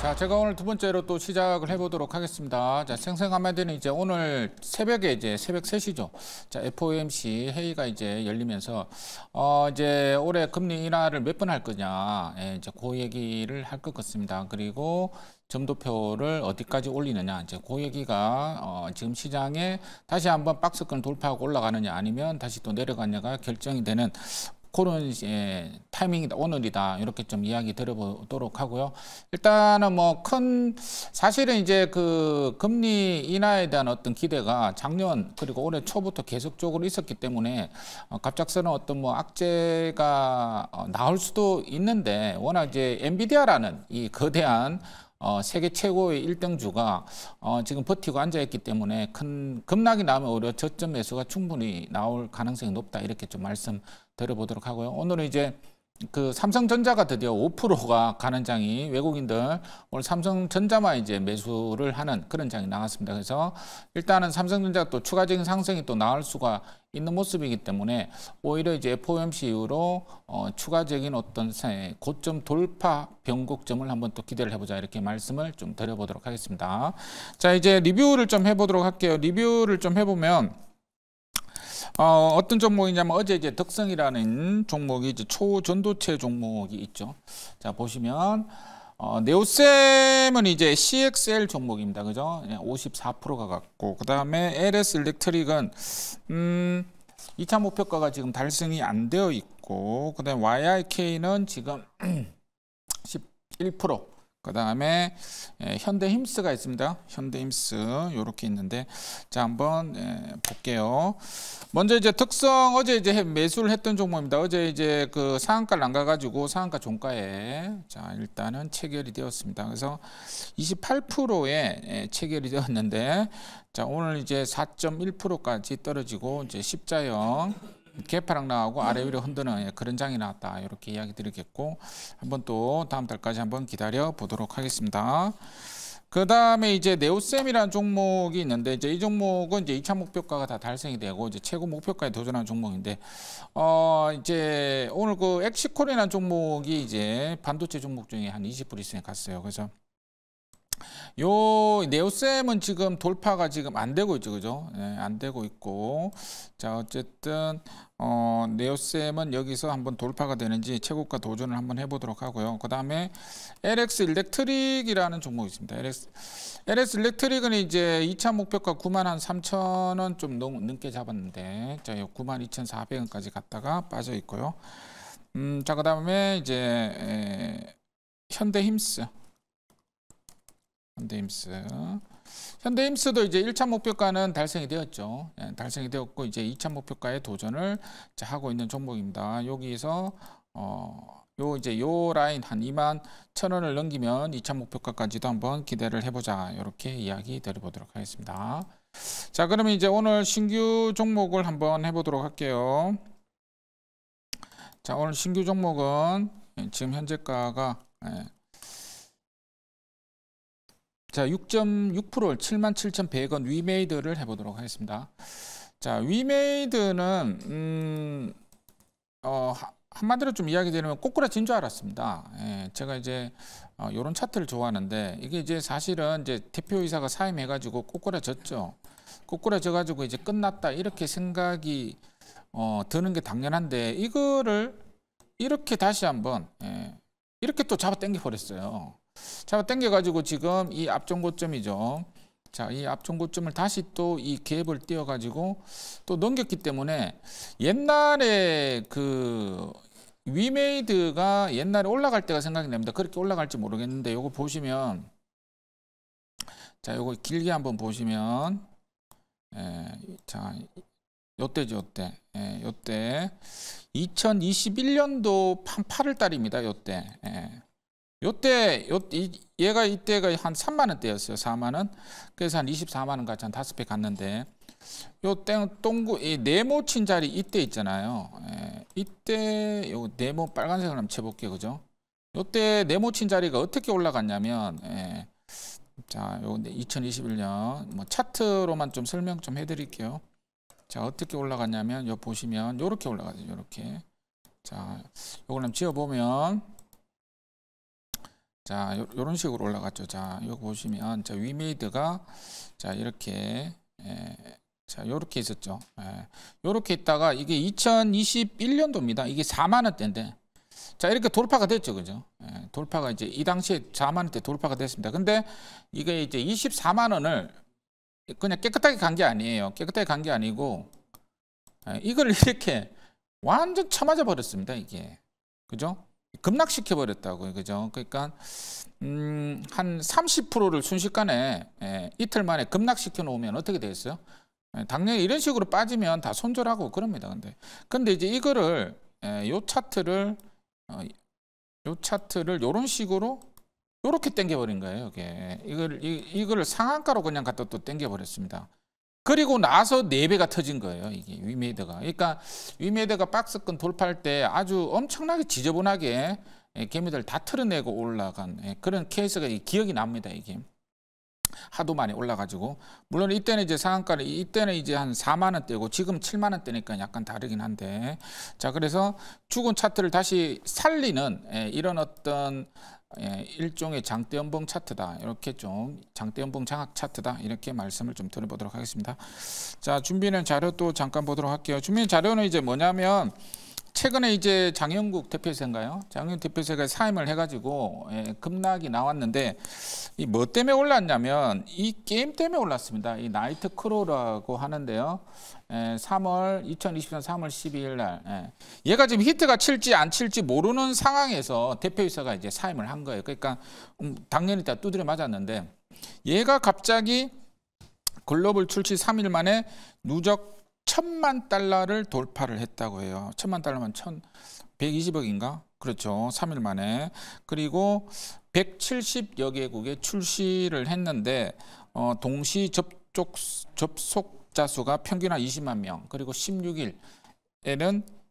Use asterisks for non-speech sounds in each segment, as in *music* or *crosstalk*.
자, 제가 오늘 두 번째로 또 시작을 해보도록 하겠습니다. 자, 생생한 마디는 이제 오늘 새벽에 이제 새벽 3시죠. 자, FOMC 회의가 이제 열리면서, 어, 이제 올해 금리 인하를 몇 번 할 거냐, 예, 이제 그 얘기를 할 것 같습니다. 그리고 점도표를 어디까지 올리느냐, 이제 그 얘기가, 어, 지금 시장에 다시 한번 박스권 돌파하고 올라가느냐, 아니면 다시 또 내려가느냐가 결정이 되는 그런 예, 타이밍이다 오늘이다 이렇게 좀 이야기 들어보도록 하고요. 일단은 뭐 큰 사실은 이제 그 금리 인하에 대한 어떤 기대가 작년 그리고 올해 초부터 계속적으로 있었기 때문에 어, 갑작스러운 어떤 뭐 악재가 어, 나올 수도 있는데 워낙 이제 엔비디아라는 이 거대한 어, 세계 최고의 일등주가 어, 지금 버티고 앉아있기 때문에 큰 급락이 나면 오히려 저점 매수가 충분히 나올 가능성이 높다 이렇게 좀 말씀. 드려보도록 하고요. 오늘은 이제 그 삼성전자가 드디어 5%가 가는 장이 외국인들 오늘 삼성전자만 이제 매수를 하는 그런 장이 나왔습니다. 그래서 일단은 삼성전자또 추가적인 상승이 또 나올 수가 있는 모습이기 때문에 오히려 이제 FOMC 이후로 어, 추가적인 어떤 고점 돌파 변곡점을 한번 또 기대를 해보자 이렇게 말씀을 좀 드려보도록 하겠습니다. 자 이제 리뷰를 좀 해보도록 할게요. 리뷰를 좀 해보면 어, 어떤 종목이냐면 어제 이제 덕성이라는 종목이 이제 초전도체 종목이 있죠. 자 보시면 어, 네오셈은 이제 CXL 종목입니다. 그죠? 54%가 예, 갔고 그다음에 LS 일렉트릭은 음 2차 목표가가 지금 달성이 안 되어 있고 그다음에 YIK는 지금 11% *clears throat* 그 다음에 예, 현대힘스가 있습니다. 현대힘스 이렇게 있는데 자 한번 예, 볼게요. 먼저 이제 특성 어제 이제 매수를 했던 종목입니다. 어제 이제 그 상한가를 안 가가지고 상한가 종가에 자 일단은 체결이 되었습니다. 그래서 28%에 예, 체결이 되었는데 자 오늘 이제 4.1%까지 떨어지고 이제 십자형 개파락 나오고 아래 네. 위로 흔드는 예, 그런 장이 나왔다 이렇게 이야기 드리겠고 한번 또 다음 달까지 한번 기다려 보도록 하겠습니다. 그 다음에 이제 네오셈이라는 종목이 있는데 이제 이 종목은 이제 2차 목표가가 다 달성이 되고 이제 최고 목표가에 도전한 종목인데 어 이제 오늘 그 엑시콜이라는 종목이 이제 반도체 종목 중에 한20% 이상에 갔어요. 그래서 요네오쌤은 지금 돌파가 지금 안 되고 있죠, 그죠? 네, 안 되고 있고 자 어쨌든 어, 네오쌤은 여기서 한번 돌파가 되는지 최고가 도전을 한번 해보도록 하고요. 그 다음에 LX 일렉트릭이라는 종목이 있습니다. LX, LX 일렉트릭은 이제 2차 목표가 9만 3천 원좀 넘게 잡았는데 자 9만 2,400원까지 갔다가 빠져 있고요. 음, 자, 그 다음에 이제 에, 현대힘스. 현대임스. 현대임스도 이제 1차 목표가는 달성이 되었죠. 예, 달성이 되었고 이제 2차 목표가에 도전을 하고 있는 종목입니다. 여기서 에 어, 요 이제 요 라인 한 2만 천 원을 넘기면 2차 목표가까지도 한번 기대를 해보자 이렇게 이야기 드려보도록 하겠습니다. 자 그러면 이제 오늘 신규 종목을 한번 해보도록 할게요. 자 오늘 신규 종목은 지금 현재가가 예, 자, 6.6%를 77,100원 위메이드를 해보도록 하겠습니다. 자, 위메이드는 음, 어, 한마디로 좀 이야기 드리면 꼬꾸라진 줄 알았습니다. 예, 제가 이제 이런 어, 차트를 좋아하는데 이게 이제 사실은 이제 대표이사가 사임해가지고 꼬꾸라졌죠. 꼬꾸라져가지고 이제 끝났다 이렇게 생각이 어, 드는 게 당연한데 이거를 이렇게 다시 한번 예, 이렇게 또 잡아 당겨 버렸어요. 자, 당겨가지고 지금 이 앞전고점이죠. 자, 이 앞전고점을 다시 또 이 갭을 띄워가지고 또 넘겼기 때문에 옛날에 그 위메이드가 옛날에 올라갈 때가 생각이 납니다. 그렇게 올라갈지 모르겠는데 요거 보시면 자, 요거 길게 한번 보시면 예, 자, 요때죠, 요때. 예, 요때. 2021년도 8월 달입니다, 요때. 예. 요때 요 얘가 이때가 한 3만 원대였어요. 4만 원. 그래서 한 24만 원까지한 다섯 배 갔는데 요땡 동구 이 네모 친 자리 이때 있잖아요. 예, 이때 요 네모 빨간색으로 한번 쳐볼게요, 그죠? 요때 네모 친 자리가 어떻게 올라갔냐면 예, 자, 요 2021년 뭐 차트로만 좀 설명 좀 해드릴게요. 자, 어떻게 올라갔냐면 요 보시면 요렇게 올라가죠, 요렇게. 자, 요걸 한번 지어 보면. 자, 이런 식으로 올라갔죠. 자, 여기 보시면 자, 위메이드가 자, 이렇게 에, 예, 자, 요렇게 있었죠. 예. 요렇게 있다가 이게 2021년도입니다. 이게 4만 원대인데. 자, 이렇게 돌파가 됐죠. 그죠? 예, 돌파가 이제 이 당시에 4만 원대 돌파가 됐습니다. 근데 이게 이제 24만 원을 그냥 깨끗하게 간 게 아니에요. 깨끗하게 간 게 아니고 예, 이걸 *laughs* 이렇게 완전 쳐맞아 버렸습니다. 이게. 그죠? 급락시켜 버렸다고요. 그죠? 그러니까 음, 한 30%를 순식간에 예, 이틀 만에 급락시켜 놓으면 어떻게 되겠어요? 예, 당연히 이런 식으로 빠지면 다 손절하고 그럽니다. 근데 근데 이제 이거를 예, 요 차트를 어, 요 차트를 요런 식으로 요렇게 땡겨 버린 거예요. 이게 이걸 이, 이거 상한가로 그냥 갖다 또땡겨 버렸습니다. 그리고 나서 4배가 터진 거예요. 이게 위메이드가. 그러니까 위메이드가 박스권 돌파할 때 아주 엄청나게 지저분하게 예, 개미들 다 털어내고 올라간 예, 그런 케이스가 기억이 납니다. 이게. 하도 많이 올라가지고 물론 이때는 이제 상한가를 이때는 이제 한 4만 원대고 지금 7만 원대니까 약간 다르긴 한데 자 그래서 죽은 차트를 다시 살리는 예, 이런 어떤 예, 일종의 장대연봉 차트다. 이렇게 좀 장대연봉 장학 차트다. 이렇게 말씀을 좀 드려보도록 하겠습니다. 자, 준비는 자료 또 잠깐 보도록 할게요. 준비 자료는 이제 뭐냐면 최근에 이제 장영국 대표세인가요? 장영국 대표세가 사임을 해가지고 예, 급락이 나왔는데 이 뭐 때문에 올랐냐면 이 게임 때문에 올랐습니다. 이 나이트 크로라고 하는데요. 예, 3월 2 0 2 0년 3월 12일 날 예. 얘가 지금 히트가 칠지 안 칠지 모르는 상황에서 대표이사가 이제 사임을 한 거예요. 그러니까 음, 당연히 다 두드려 맞았는데 얘가 갑자기 글로벌 출시 3일 만에 누적 천만 달러를 돌파를 했다고 해요. 천만 달러면 천, 120억인가? 그렇죠. 3일 만에. 그리고 170여 개국에 출시를 했는데 어, 동시 접촉, 접속자 수가 평균 화 20만 명 그리고 16일에는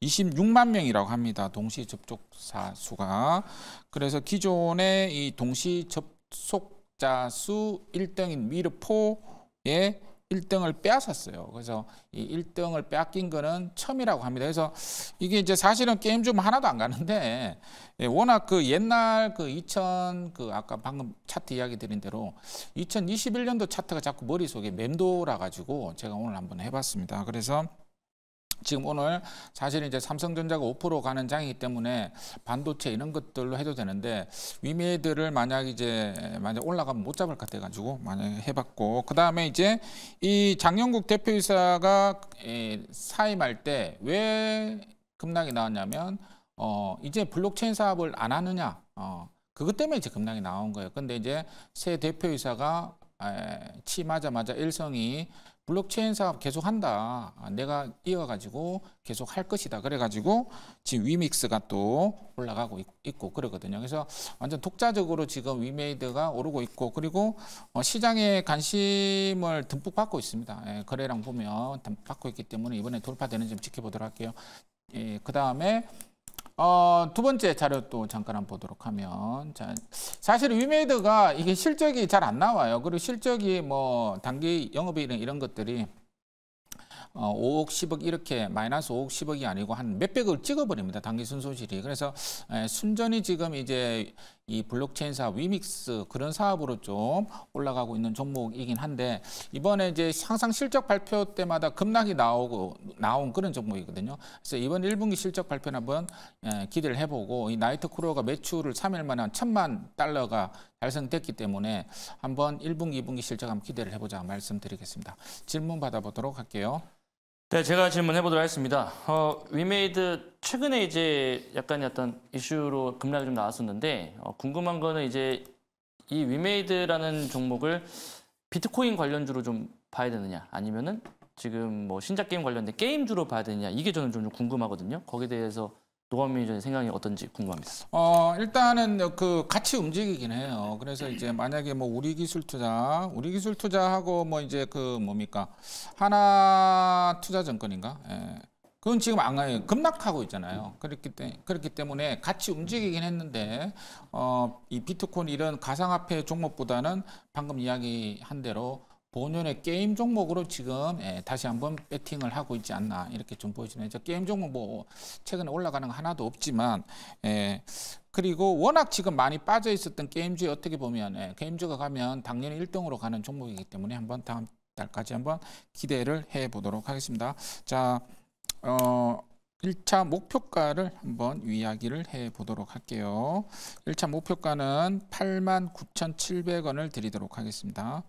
26만 명이라고 합니다. 동시 접촉자 수가. 그래서 기존의 이 동시 접속자 수 1등인 미르포의 1등을 빼앗았어요. 그래서 이 1등을 빼앗긴 거는 처음이라고 합니다. 그래서 이게 이제 사실은 게임 좀 하나도 안 가는데 예, 워낙 그 옛날 그 2000그 그 아까 방금 차트 이야기 드린 대로 2021년도 차트가 자꾸 머릿속에 맴돌아 가지고 제가 오늘 한번 해봤습니다. 그래서 지금 오늘 사실 은 이제 삼성전자가 5% 가는 장이기 때문에 반도체 이런 것들로 해도 되는데 위메이드를 만약 이제 만약 올라가면 못 잡을 것 같아 가지고 만약 에 해봤고 그 다음에 이제 이 장영국 대표이사가 사임할 때 왜 급락이 나왔냐면 어 이제 블록체인 사업을 안 하느냐 어 그것 때문에 이제 급락이 나온 거예요. 근데 이제 새 대표이사가 에, 취임자마자 일성이 블록체인 사업 계속 한다. 아, 내가 이어가지고 계속 할 것이다. 그래가지고 지금 위믹스가 또 올라가고 있고 그러거든요. 그래서 완전 독자적으로 지금 위메이드가 오르고 있고 그리고 어, 시장에 관심을 듬뿍 받고 있습니다. 예, 거래량 보면 듬뿍 받고 있기 때문에 이번에 돌파되는지 지켜보도록 할게요. 예, 그 다음에 어, 두 번째 자료 또 잠깐 한번 보도록 하면 자, 사실 위메이드가 이게 실적이 잘 안 나와요. 그리고 실적이 뭐 단기 영업이익 이런 것들이 어, 5억, 10억 이렇게 마이너스 5억, 10억이 아니고 한 몇백을 찍어버립니다. 단기 순손실이. 그래서 에, 예, 순전히 지금 이제 이 블록체인 사업 위믹스 그런 사업으로 좀 올라가고 있는 종목이긴 한데 이번에 이제 항상 실적 발표 때마다 급락이 나오고 나온 그런 종목이거든요. 그래서 이번 1분기 실적 발표는 한번 예, 기대를 해보고 이 나이트 크로가 매출을 참여할 만한 천만 달러가 달성됐기 때문에 한번 1분기, 2분기 실적 한번 기대를 해보자 말씀드리겠습니다. 질문 받아보도록 할게요. 네, 제가 질문해 보도록 하겠습니다. 어, 위메이드 최근에 이제 약간 어떤 이슈로 급락이 좀 나왔었는데 어, 궁금한 거는 이제 이 위메이드라는 종목을 비트코인 관련주로 좀 봐야 되느냐 아니면은 지금 뭐 신작 게임 관련된 게임주로 봐야 되느냐 이게 저는 좀 궁금하거든요. 거기에 대해서 노관민 위원의 생각이 어떤지 궁금합니다. 어, 일단은 그 같이 움직이긴 해요. 그래서 이제 만약에 뭐 우리 기술 투자, 우리 기술 투자하고 뭐 이제 그 뭡니까? 하나 투자 정권인가? 예. 그건 지금 안 급락하고 있잖아요. 그렇기, 때, 그렇기 때문에 같이 움직이긴 했는데 어, 이 비트코인 이런 가상화폐 종목보다는 방금 이야기한 대로 본연의 게임 종목으로 지금 예, 다시 한번 배팅을 하고 있지 않나 이렇게 좀 보여지네요. 저 게임 종목 뭐 최근에 올라가는 거 하나도 없지만 예, 그리고 워낙 지금 많이 빠져 있었던 게임즈 어떻게 보면 예, 게임즈가 가면 당연히 1등으로 가는 종목이기 때문에 한번 다음 달까지 한번 기대를 해 보도록 하겠습니다. 자, 어. 1차 목표가를 한번 이야기를 해 보도록 할게요. 1차 목표가는 89,700원을 드리도록 하겠습니다.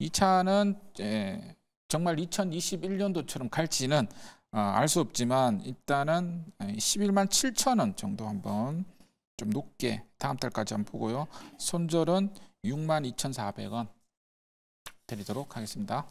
이 차는 예, 정말 2021년도처럼 갈지는 어, 알수 없지만 일단은 11만 예, 7천 원 정도 한번 좀 높게 다음 달까지 한번 보고요. 손절은 62,400원 만 드리도록 하겠습니다.